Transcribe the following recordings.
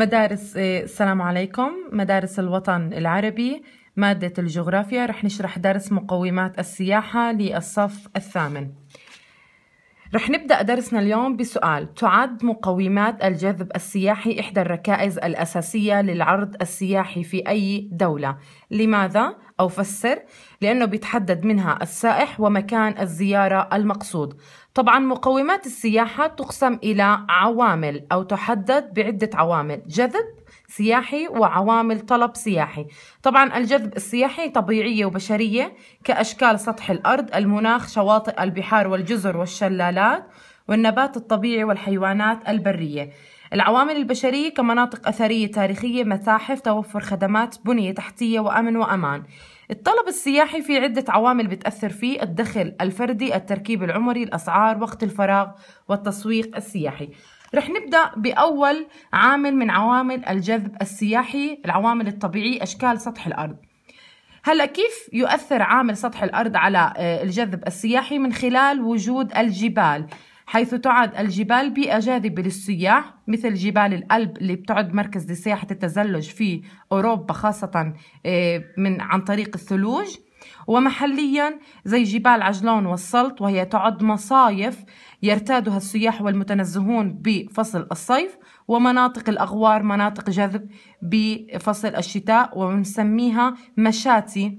مدارس آه، السلام عليكم مدارس الوطن العربي مادة الجغرافيا رح نشرح درس مقومات السياحة للصف الثامن رح نبدأ درسنا اليوم بسؤال تعد مقومات الجذب السياحي إحدى الركائز الأساسية للعرض السياحي في أي دولة لماذا؟ أو فسر لأنه بيتحدد منها السائح ومكان الزيارة المقصود طبعا مقومات السياحة تقسم إلى عوامل أو تحدد بعدة عوامل جذب سياحي وعوامل طلب سياحي طبعا الجذب السياحي طبيعية وبشرية كأشكال سطح الأرض المناخ شواطئ البحار والجزر والشلالات والنبات الطبيعي والحيوانات البرية العوامل البشرية كمناطق أثرية تاريخية متاحف توفر خدمات بنية تحتية وأمن وأمان الطلب السياحي في عدة عوامل بتأثر فيه الدخل الفردي التركيب العمري الأسعار وقت الفراغ والتسويق السياحي رح نبدأ بأول عامل من عوامل الجذب السياحي العوامل الطبيعية أشكال سطح الأرض هلا كيف يؤثر عامل سطح الأرض على آه، الجذب السياحي من خلال وجود الجبال حيث تعد الجبال بيئة جاذبة للسياح مثل جبال الألب اللي بتعد مركز لسياحة التزلج في أوروبا خاصة آه، من عن طريق الثلوج ومحليا زي جبال عجلون والسلط وهي تعد مصايف يرتادها السياح والمتنزهون بفصل الصيف ومناطق الأغوار مناطق جذب بفصل الشتاء ونسميها مشاتي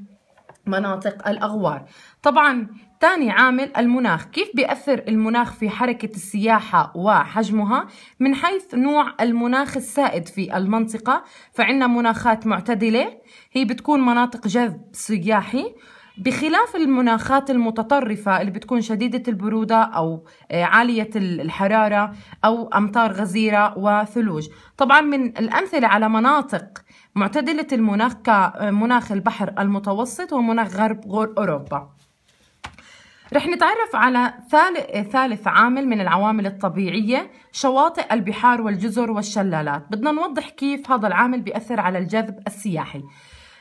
مناطق الأغوار طبعا ثاني عامل المناخ كيف بيأثر المناخ في حركة السياحة وحجمها من حيث نوع المناخ السائد في المنطقة فعندنا مناخات معتدلة هي بتكون مناطق جذب سياحي بخلاف المناخات المتطرفة اللي بتكون شديدة البرودة أو آه، عالية الحرارة أو أمطار غزيرة وثلوج طبعا من الأمثلة على مناطق معتدلة المناخ كمناخ آه، البحر المتوسط ومناخ غرب غور أوروبا رح نتعرف على ثالث عامل من العوامل الطبيعية شواطئ البحار والجزر والشلالات بدنا نوضح كيف هذا العامل بيأثر على الجذب السياحي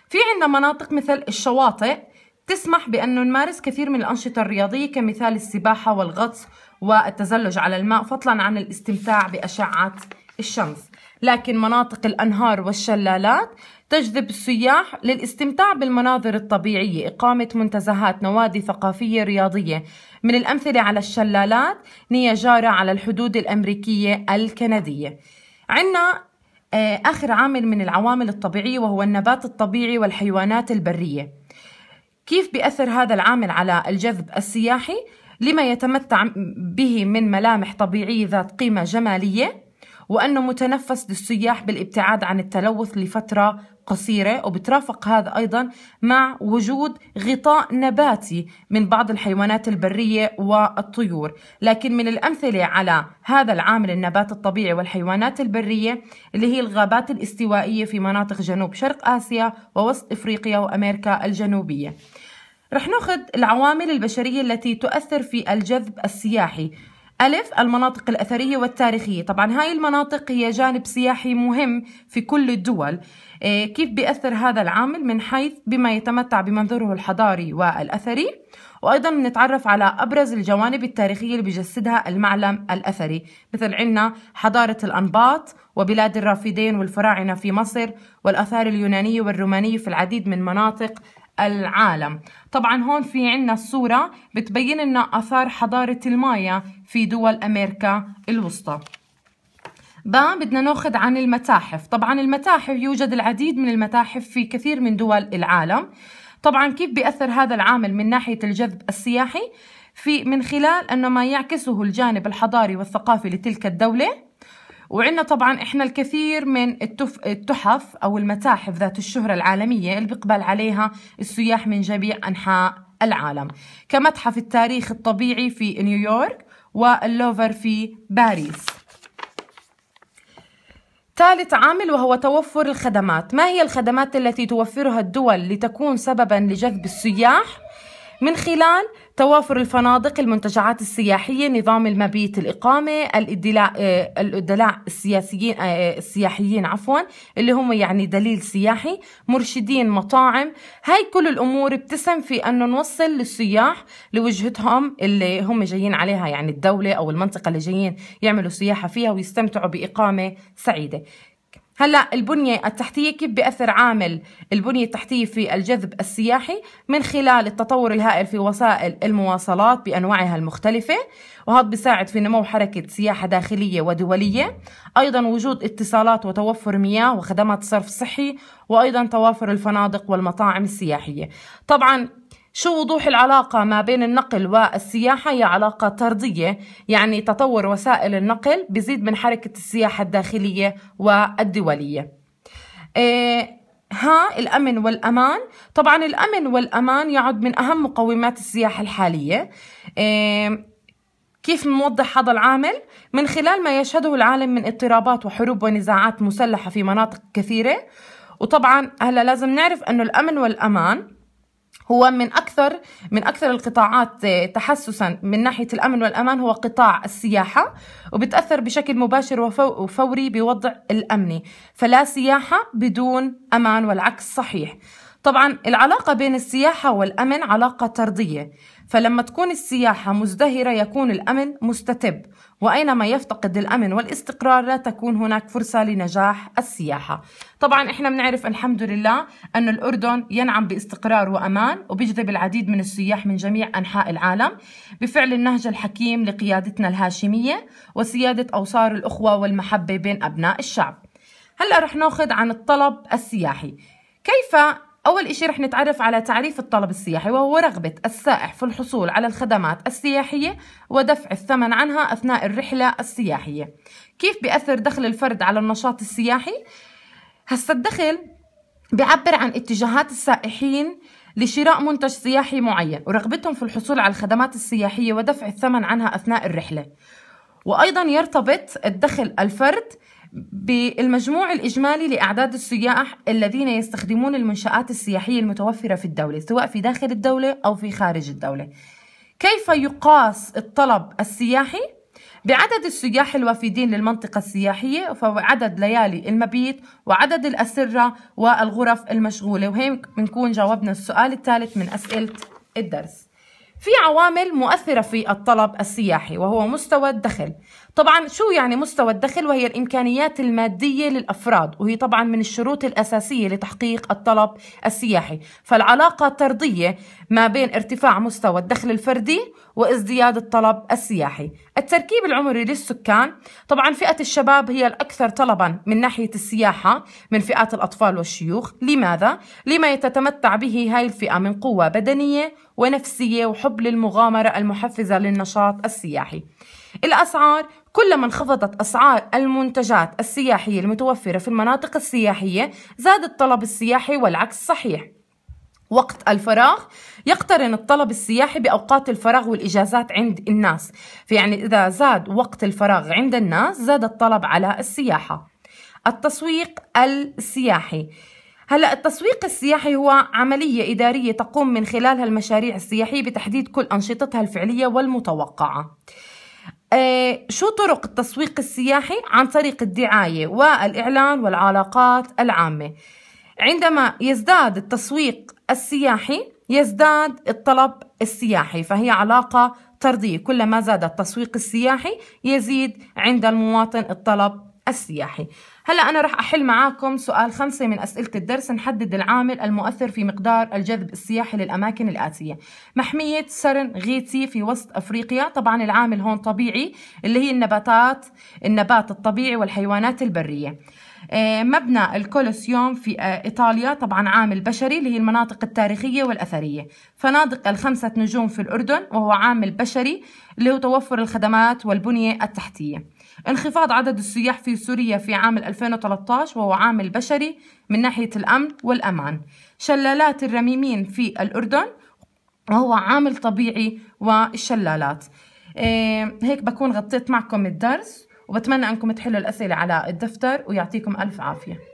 في عندنا مناطق مثل الشواطئ تسمح بأنه نمارس كثير من الأنشطة الرياضية كمثال السباحة والغطس والتزلج على الماء فضلا عن الاستمتاع بأشعة الشمس لكن مناطق الأنهار والشلالات تجذب السياح للاستمتاع بالمناظر الطبيعية إقامة منتزهات نوادي ثقافية رياضية من الأمثلة على الشلالات نياجارا على الحدود الأمريكية الكندية عندنا آه، آخر عامل من العوامل الطبيعية وهو النبات الطبيعي والحيوانات البرية كيف بيأثر هذا العامل على الجذب السياحي لما يتمتع به من ملامح طبيعية ذات قيمة جمالية وأنه متنفس للسياح بالابتعاد عن التلوث لفترة قصيرة وبترافق هذا أيضا مع وجود غطاء نباتي من بعض الحيوانات البرية والطيور لكن من الأمثلة على هذا العامل النبات الطبيعي والحيوانات البرية اللي هي الغابات الاستوائية في مناطق جنوب شرق آسيا ووسط إفريقيا وأمريكا الجنوبية رح ناخذ العوامل البشرية التي تؤثر في الجذب السياحي ألف المناطق الأثرية والتاريخية طبعا هاي المناطق هي جانب سياحي مهم في كل الدول إيه، كيف بيأثر هذا العامل من حيث بما يتمتع بمنظوره الحضاري والأثري وأيضا نتعرف على أبرز الجوانب التاريخية اللي بيجسدها المعلم الأثري مثل عنا حضارة الأنباط وبلاد الرافدين والفراعنة في مصر والآثار اليونانية والرومانية في العديد من مناطق العالم طبعا هون في عنا الصورة بتبين لنا أثار حضارة المايا في دول أمريكا الوسطى ب بدنا ناخذ عن المتاحف طبعا المتاحف يوجد العديد من المتاحف في كثير من دول العالم طبعا كيف بيأثر هذا العامل من ناحية الجذب السياحي في من خلال أنه ما يعكسه الجانب الحضاري والثقافي لتلك الدولة وعندنا طبعا احنا الكثير من التف... التحف او المتاحف ذات الشهره العالميه اللي بيقبل عليها السياح من جميع انحاء العالم كمتحف التاريخ الطبيعي في نيويورك واللوفر في باريس ثالث عامل وهو توفر الخدمات ما هي الخدمات التي توفرها الدول لتكون سببا لجذب السياح من خلال توافر الفنادق المنتجعات السياحية نظام المبيت الإقامة الأدلاء آه، الادلاء السياسيين آه، آه، السياحيين عفوا اللي هم يعني دليل سياحي مرشدين مطاعم هاي كل الأمور بتسهم في أنه نوصل للسياح لوجهتهم اللي هم جايين عليها يعني الدولة أو المنطقة اللي جايين يعملوا سياحة فيها ويستمتعوا بإقامة سعيدة هلا البنيه التحتيه كيف بياثر عامل البنيه التحتيه في الجذب السياحي من خلال التطور الهائل في وسائل المواصلات بانواعها المختلفه وهذا بيساعد في نمو حركه سياحه داخليه ودوليه ايضا وجود اتصالات وتوفر مياه وخدمات صرف صحي وايضا توافر الفنادق والمطاعم السياحيه طبعا شو وضوح العلاقة ما بين النقل والسياحة هي علاقة طردية يعني تطور وسائل النقل بزيد من حركة السياحة الداخلية والدولية إيه، ها الأمن والأمان طبعا الأمن والأمان يعد من أهم مقومات السياحة الحالية إيه، كيف نوضح هذا العامل؟ من خلال ما يشهده العالم من اضطرابات وحروب ونزاعات مسلحة في مناطق كثيرة وطبعا هلا لازم نعرف أنه الأمن والأمان هو من اكثر من اكثر القطاعات آه، تحسسا من ناحيه الامن والامان هو قطاع السياحه وبتاثر بشكل مباشر وفوري بوضع الامني فلا سياحه بدون امان والعكس صحيح طبعا العلاقة بين السياحة والأمن علاقة طردية فلما تكون السياحة مزدهرة يكون الأمن مستتب وأينما يفتقد الأمن والاستقرار لا تكون هناك فرصة لنجاح السياحة طبعا إحنا بنعرف الحمد لله أن الأردن ينعم باستقرار وأمان وبيجذب العديد من السياح من جميع أنحاء العالم بفعل النهج الحكيم لقيادتنا الهاشمية وسيادة أوصار الأخوة والمحبة بين أبناء الشعب هلأ رح ناخذ عن الطلب السياحي كيف أول إشي رح نتعرف على تعريف الطلب السياحي وهو رغبة السائح في الحصول على الخدمات السياحية ودفع الثمن عنها أثناء الرحلة السياحية كيف بيأثر دخل الفرد على النشاط السياحي؟ هسا الدخل بيعبر عن اتجاهات السائحين لشراء منتج سياحي معين ورغبتهم في الحصول على الخدمات السياحية ودفع الثمن عنها أثناء الرحلة وأيضا يرتبط الدخل الفرد بالمجموع الإجمالي لأعداد السياح الذين يستخدمون المنشآت السياحية المتوفرة في الدولة سواء في داخل الدولة أو في خارج الدولة كيف يقاس الطلب السياحي بعدد السياح الوافدين للمنطقة السياحية فعدد ليالي المبيت وعدد الأسرة والغرف المشغولة وهيك بنكون جاوبنا السؤال الثالث من أسئلة الدرس في عوامل مؤثرة في الطلب السياحي وهو مستوى الدخل طبعا شو يعني مستوى الدخل وهي الإمكانيات المادية للأفراد وهي طبعا من الشروط الأساسية لتحقيق الطلب السياحي فالعلاقة طردية ما بين ارتفاع مستوى الدخل الفردي وازدياد الطلب السياحي التركيب العمري للسكان طبعا فئة الشباب هي الأكثر طلبا من ناحية السياحة من فئات الأطفال والشيوخ لماذا؟ لما يتتمتع به هاي الفئة من قوة بدنية ونفسية وحب للمغامرة المحفزة للنشاط السياحي الأسعار كلما انخفضت أسعار المنتجات السياحية المتوفرة في المناطق السياحية زاد الطلب السياحي والعكس صحيح وقت الفراغ يقترن الطلب السياحي بأوقات الفراغ والإجازات عند الناس فيعني إذا زاد وقت الفراغ عند الناس زاد الطلب على السياحة التسويق السياحي هلا التسويق السياحي هو عملية إدارية تقوم من خلالها المشاريع السياحية بتحديد كل أنشطتها الفعلية والمتوقعة آه شو طرق التسويق السياحي عن طريق الدعاية والإعلان والعلاقات العامة عندما يزداد التسويق السياحي يزداد الطلب السياحي فهي علاقة طردية كلما زاد التسويق السياحي يزيد عند المواطن الطلب السياحي هلا انا رح احل معاكم سؤال خمسة من اسئله الدرس نحدد العامل المؤثر في مقدار الجذب السياحي للاماكن الاتيه محميه سرن غيتي في وسط افريقيا طبعا العامل هون طبيعي اللي هي النباتات النبات الطبيعي والحيوانات البريه آه، مبنى الكولوسيوم في آه، إيطاليا طبعا عامل بشري اللي هي المناطق التاريخية والأثرية فنادق الخمسة نجوم في الأردن وهو عامل بشري اللي هو توفر الخدمات والبنية التحتية انخفاض عدد السياح في سوريا في عام 2013 وهو عامل بشري من ناحية الأمن والأمان شلالات الرميمين في الأردن وهو عامل طبيعي والشلالات إيه، هيك بكون غطيت معكم الدرس وبتمنى أنكم تحلوا الأسئلة على الدفتر ويعطيكم ألف عافية